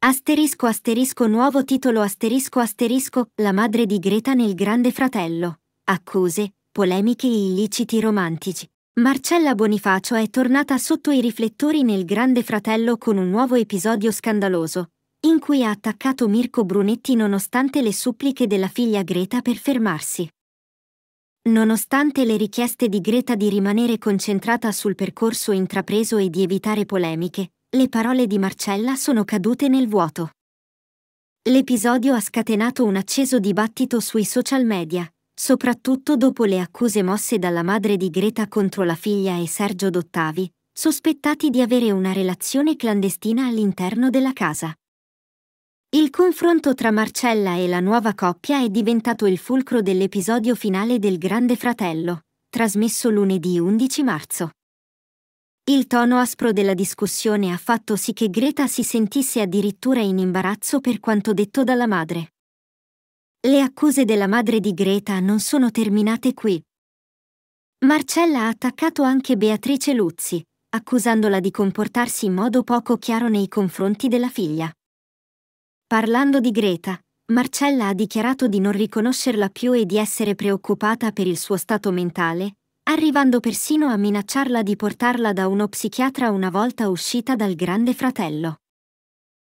Asterisco asterisco nuovo titolo asterisco asterisco La madre di Greta nel Grande Fratello. Accuse, polemiche e illiciti romantici. Marcella Bonifacio è tornata sotto i riflettori nel Grande Fratello con un nuovo episodio scandaloso, in cui ha attaccato Mirko Brunetti nonostante le suppliche della figlia Greta per fermarsi. Nonostante le richieste di Greta di rimanere concentrata sul percorso intrapreso e di evitare polemiche, le parole di Marcella sono cadute nel vuoto. L'episodio ha scatenato un acceso dibattito sui social media, soprattutto dopo le accuse mosse dalla madre di Greta contro la figlia e Sergio Dottavi, sospettati di avere una relazione clandestina all'interno della casa. Il confronto tra Marcella e la nuova coppia è diventato il fulcro dell'episodio finale del Grande Fratello, trasmesso lunedì 11 marzo. Il tono aspro della discussione ha fatto sì che Greta si sentisse addirittura in imbarazzo per quanto detto dalla madre. Le accuse della madre di Greta non sono terminate qui. Marcella ha attaccato anche Beatrice Luzzi, accusandola di comportarsi in modo poco chiaro nei confronti della figlia. Parlando di Greta, Marcella ha dichiarato di non riconoscerla più e di essere preoccupata per il suo stato mentale, arrivando persino a minacciarla di portarla da uno psichiatra una volta uscita dal Grande Fratello.